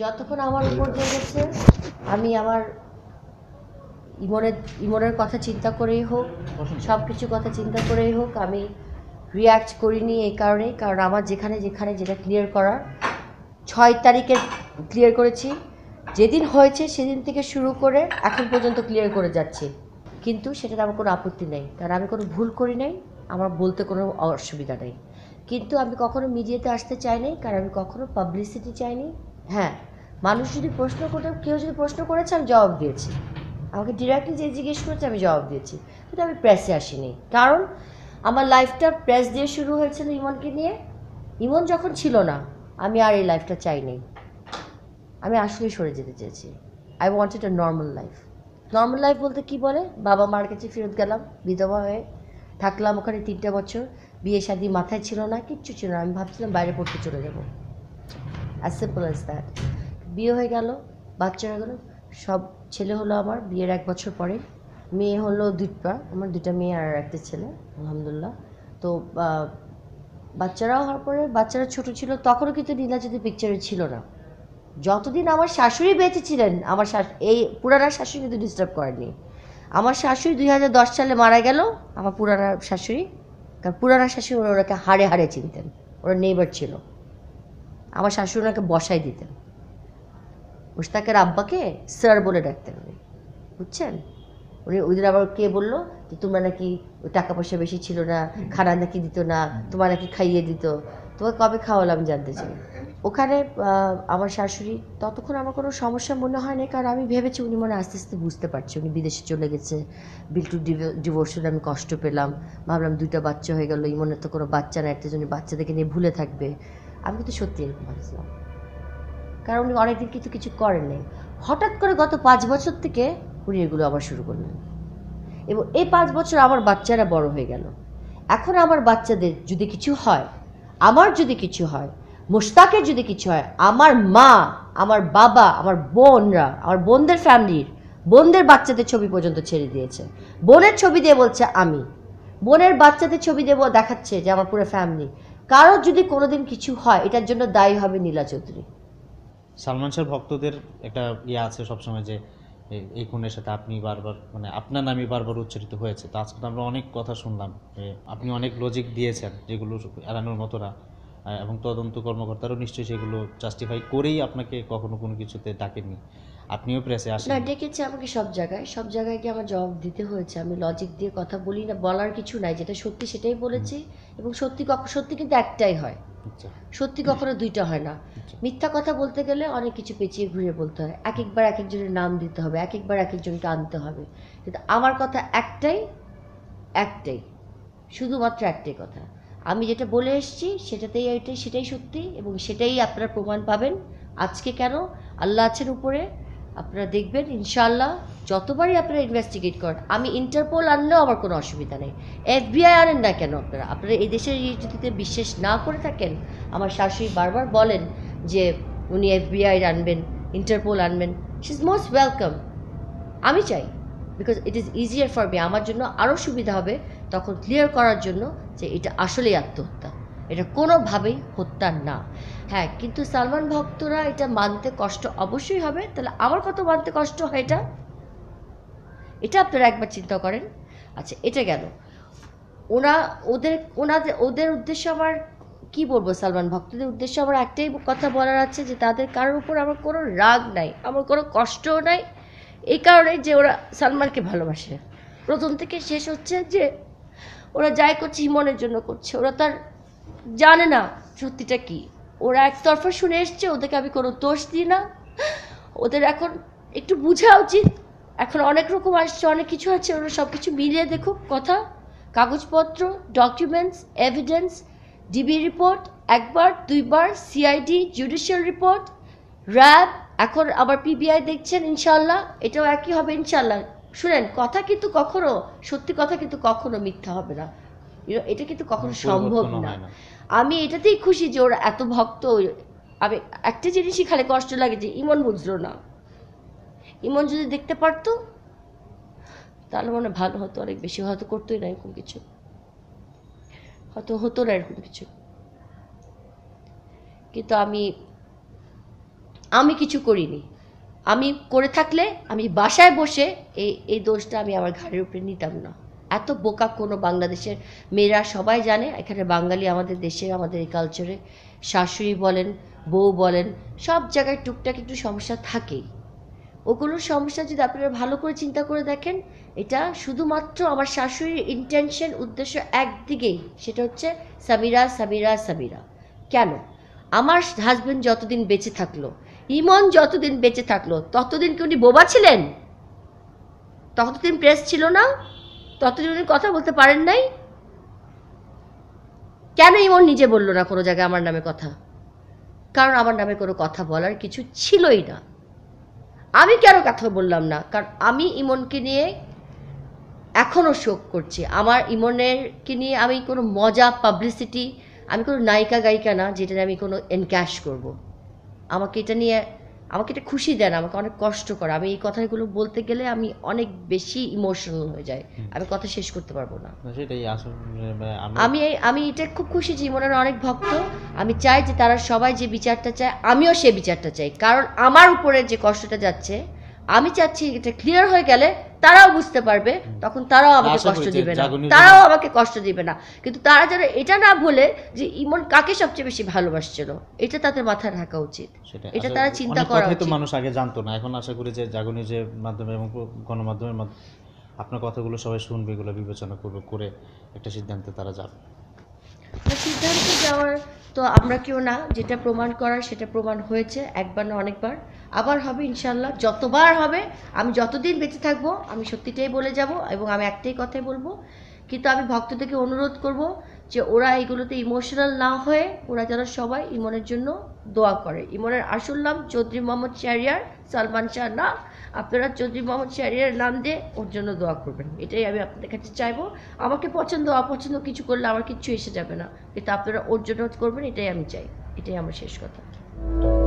যতক্ষণ আমার উপর দিয়ে গেছে আমি আমার ইমনের ইমনের কথা চিন্তা করেই হোক সব কিছু কথা চিন্তা করেই হোক আমি রিয়াক্ট করিনি এই কারণেই কারণ আমার যেখানে যেখানে যেটা ক্লিয়ার করার ছয় তারিখে ক্লিয়ার করেছি যেদিন হয়েছে সেদিন থেকে শুরু করে এখন পর্যন্ত ক্লিয়ার করে যাচ্ছি কিন্তু সেটাতে আমার কোনো আপত্তি নেই কারণ আমি কোনো ভুল করি নাই আমার বলতে কোনো অসুবিধা নেই কিন্তু আমি কখনো মিডিয়াতে আসতে চাই নাই কারণ আমি কখনো পাবলিসিটি চাইনি হ্যাঁ মানুষ যদি প্রশ্ন করতে কেউ যদি প্রশ্ন করেছে আমি জবাব দিয়েছি আমাকে ডিরেক্টলি যে জিজ্ঞেস করেছে আমি জবাব দিয়েছি কিন্তু আমি প্রেসে আসিনি কারণ আমার লাইফটা প্রেস দিয়ে শুরু হয়েছিল ইমনকে নিয়ে ইমন যখন ছিল না আমি আর এই লাইফটা চাইনি আমি আসলে সরে যেতে চেয়েছি I wanted a normal life normal life বলতে কি বলে বাবা মার কাছে ফেরত গেলাম বিধবা হয়ে থাকলাম ওখানে তিনটে বছর বিয়ে শাদি মাথায় ছিল না কিচ্ছু ছিল না আমি ভাবছিলাম বাইরে পড়তে চলে যাবো অ্যাজ সিম্পল অ্যাজ দ্যাট বিয়ে হয়ে গেল বাচ্চা হয়ে গেল সব ছেলে হলো আমার বিয়ের এক বছর পরে মেয়ে হলো দুইটা আমার দুটা মেয়ে আর একটা ছেলে আলহামদুলিল্লাহ তো বাচ্চারাও হওয়ার পরে বাচ্চারা ছোট ছিল তখনও কিন্তু যদি পিকচারে ছিল না যতদিন আমার শাশুড়ি বেঁচে ছিলেন আমার শাশু এই পুরানা শাশুড়ি কিন্তু ডিস্টার্ব করেনি আমার শাশুড়ি দুই হাজার দশ সালে মারা গেল আমার পুরানা শাশুড়ি কারণ পুরানা শাশুড়ি ওনাকে হাড়ে হাড়ে চিনতেন ওরা নেইবার ছিল আমার শাশুড়ি ওনাকে বসাই দিতেন মুশতাকের আব্বাকে স্যার বলে ডাকতে হবে বুঝছেন উনি ওই দিন আবার কে বললো যে তোমরা নাকি টাকা পয়সা বেশি ছিল না খানা নাকি দিত না তোমার নাকি খাইয়ে দিত তোমাকে কবে খাওয়ালাম জানতে চাই ওখানে আমার শাশুড়ি ততক্ষণ আমার কোনো সমস্যা মনে হয়নি কারণ আমি ভেবেছি উনি মনে আস্তে আস্তে বুঝতে পারছে উনি বিদেশে চলে গেছে বিলটু ডিভোর্স হলে আমি কষ্ট পেলাম ভাবলাম দুইটা বাচ্চা হয়ে গেলো ইমনের তো কোনো বাচ্চা না একটা জন্য বাচ্চাদেরকে নিয়ে ভুলে থাকবে আমি কিন্তু সত্যি এরকম ভাবছিলাম কারণ উনি অনেকদিন কিন্তু কিছু করেন নাই হঠাৎ করে গত পাঁচ বছর থেকে উনি এগুলো আবার শুরু করলেন এবং এই পাঁচ বছর আমার বাচ্চারা বড় হয়ে গেল এখন আমার বাচ্চাদের যদি কিছু হয় আমার যদি কিছু হয় মোশতাকের যদি কিছু হয় আমার মা আমার বাবা আমার বোনরা আমার বোনদের ফ্যামিলির বোনদের বাচ্চাদের ছবি পর্যন্ত ছেড়ে দিয়েছে বোনের ছবি দিয়ে বলছে আমি বোনের বাচ্চাদের ছবি দেবো দেখাচ্ছে যে আমার পুরো ফ্যামিলি কারোর যদি কোনোদিন কিছু হয় এটার জন্য দায়ী হবে নীলা চৌধুরী সালমান শাহ ভক্তদের একটা ইয়ে আছে সবসময় যে এই খুনের সাথে আপনি বারবার মানে আপনার নামই বারবার উচ্চারিত হয়েছে তো আজকে আমরা অনেক কথা শুনলাম আপনি অনেক লজিক দিয়েছেন যেগুলো এড়ানোর মতোরা এবং তদন্ত কর্মকর্তারও নিশ্চয়ই সেগুলো জাস্টিফাই করেই আপনাকে কখনো কোনো কিছুতে ডাকেননি আপনিও প্রেসে আসেন না ডেকেছে আমাকে সব জায়গায় সব জায়গায় কি আমার জবাব দিতে হয়েছে আমি লজিক দিয়ে কথা বলি না বলার কিছু নাই যেটা সত্যি সেটাই বলেছি এবং সত্যি সত্যি কিন্তু একটাই হয় আচ্ছা। সত্যি কখনো দুইটা হয় না আচ্ছা। মিথ্যা কথা বলতে গেলে অনেক কিছু পেঁচিয়ে ঘুরে বলতে হয় এক একবার এক একজনের নাম দিতে হবে এক একবার এক একজনকে আনতে হবে কিন্তু আমার কথা একটাই একটাই শুধুমাত্র একটাই কথা আমি যেটা বলে এসেছি সেটাতেই এটাই সেটাই সত্যি এবং সেটাই আপনারা প্রমাণ পাবেন আজকে কেন আল্লাহ আছেন উপরে আপনারা দেখবেন ইনশাল্লাহ যতবারই আপনারা ইনভেস্টিগেট করেন আমি ইন্টারপোল আনলেও আমার কোনো অসুবিধা নেই এফবিআই আনেন না কেন আপনারা আপনারা এই দেশের রিয়েলিটিতে বিশ্বাস না করে থাকেন আমার শাশুড়ি বারবার বলেন যে উনি এফবিআই আনবেন ইন্টারপোল আনবেন শি ইজ মোস্ট ওয়েলকাম আমি চাই because it is easier for me আমার জন্য আরও সুবিধা হবে তখন ক্লিয়ার করার জন্য যে এটা আসলেই আত্মহত্যা এটা কোনোভাবেই হত্যা না হ্যাঁ কিন্তু সালমান ভক্তরা এটা মানতে কষ্ট অবশ্যই হবে তাহলে আমার কত মানতে কষ্ট হয় এটা এটা আপনারা একবার চিন্তা করেন আচ্ছা এটা গেল ওনা ওদের ওনাদের ওদের উদ্দেশ্য আমার কি বলবো সালমান ভক্তদের উদ্দেশ্যে আমার একটাই কথা বলার আছে যে তাদের কারোর উপর আমার কোনো রাগ নাই আমার কোনো কষ্টও নাই এই কারণে যে ওরা সালমানকে ভালোবাসে প্রথম থেকে শেষ হচ্ছে যে ওরা যাই করছে হিমনের জন্য করছে ওরা তার জানে না সত্যিটা কি ওরা একতরফা শুনে এসছে ওদেরকে আমি কোনো দোষ দিই না ওদের এখন একটু বোঝা উচিত এখন অনেক রকম আসছে অনেক কিছু আছে ওরা সব কিছু মিলিয়ে দেখুক কথা কাগজপত্র ডকুমেন্টস এভিডেন্স ডিবি রিপোর্ট একবার দুইবার সিআইডি জুডিশিয়াল রিপোর্ট র্যাব এখন আবার পিবিআই দেখছেন ইনশাল্লাহ এটাও একই হবে ইনশাল্লাহ শুনেন কথা কিন্তু কখনো সত্যি কথা কিন্তু কখনো মিথ্যা হবে না এটা কিন্তু কখনো সম্ভব না আমি এটাতেই খুশি যে ওর এত ভক্ত আমি একটা জিনিসই খালি কষ্ট লাগে যে ইমন বুঝলো না ইমন যদি দেখতে পারতো তাহলে মনে ভালো হতো অনেক বেশি হয়তো করতোই না এরকম কিছু হয়তো হতো না এরকম কিছু কিন্তু আমি আমি কিছু করিনি আমি করে থাকলে আমি বাসায় বসে এই এই দোষটা আমি আমার ঘাড়ের উপরে নিতাম না এত বোকা কোনো বাংলাদেশের মেয়েরা সবাই জানে এখানে বাঙালি আমাদের দেশে আমাদের এই কালচারে শাশুড়ি বলেন বউ বলেন সব জায়গায় টুকটাক একটু সমস্যা থাকেই ওগুলোর সমস্যা যদি আপনারা ভালো করে চিন্তা করে দেখেন এটা শুধুমাত্র আমার শাশুড়ির ইন্টেনশন উদ্দেশ্য একদিকেই সেটা হচ্ছে সামিরা সামিরা সামিরা কেন আমার হাজব্যান্ড যতদিন বেঁচে থাকলো ইমন যতদিন বেঁচে থাকলো ততদিন কি উনি বোবা ছিলেন ততদিন প্রেস ছিল না ততদিন উনি কথা বলতে পারেন নাই কেন ইমন নিজে বলল না কোনো জায়গায় আমার নামে কথা কারণ আমার নামে কোনো কথা বলার কিছু ছিলই না আমি কেন কথা বললাম না কারণ আমি ইমনকে নিয়ে এখনও শোক করছি আমার ইমনেরকে নিয়ে আমি কোনো মজা পাবলিসিটি আমি কোনো নায়িকা গায়িকা না যেটা আমি কোনো এনক্যাশ করব আমাকে এটা নিয়ে আমাকে এটা খুশি দেয় না আমাকে অনেক কষ্ট করে আমি এই কথাগুলো বলতে গেলে আমি অনেক বেশি ইমোশনাল হয়ে যাই আমি কথা শেষ করতে পারবো না মানে আমি আমি এটা খুব খুশি জীবনের অনেক ভক্ত আমি চাই যে তারা সবাই যে বিচারটা চায় আমিও সে বিচারটা চাই কারণ আমার উপরে যে কষ্টটা যাচ্ছে আমি চাচ্ছি এটা ক্লিয়ার হয়ে গেলে তারাও বুঝতে পারবে তখন তারাও আমাকে কষ্ট দিবে না তারাও আমাকে কষ্ট দিবে না কিন্তু তারা যারা এটা না বলে যে ইমন কাকে সবচেয়ে বেশি ভালোবাসছিল এটা তাদের মাথায় রাখা উচিত এটা তারা চিন্তা করা হয়তো মানুষ আগে জানতো না এখন আশা করি যে জাগুনি যে মাধ্যমে এবং গণমাধ্যমের মাধ্যমে আপনার কথাগুলো সবাই শুনবে এগুলো বিবেচনা করবে করে একটা সিদ্ধান্তে তারা যাবে সিদ্ধান্তে যাওয়ার তো আমরা কেউ না যেটা প্রমাণ করার সেটা প্রমাণ হয়েছে একবার না অনেকবার আবার হবে ইনশাল্লাহ যতবার হবে আমি যতদিন বেঁচে থাকবো আমি সত্যিটাই বলে যাব এবং আমি একটাই কথাই বলবো কিন্তু আমি ভক্তদেরকে অনুরোধ করব যে ওরা এগুলোতে ইমোশনাল না হয়ে ওরা যেন সবাই ইমনের জন্য দোয়া করে ইমনের আসল নাম চৌধুরী মোহাম্মদ চ্যারিয়ার সালমান শাহ না আপনারা চৌধুরী মোহাম্মদ শাহরিয়ার নাম দিয়ে ওর জন্য দোয়া করবেন এটাই আমি আপনাদের কাছে চাইবো আমাকে পছন্দ অপছন্দ কিছু করলে আমার কিচ্ছু এসে যাবে না কিন্তু আপনারা ওর জন্য করবেন এটাই আমি চাই এটাই আমার শেষ কথা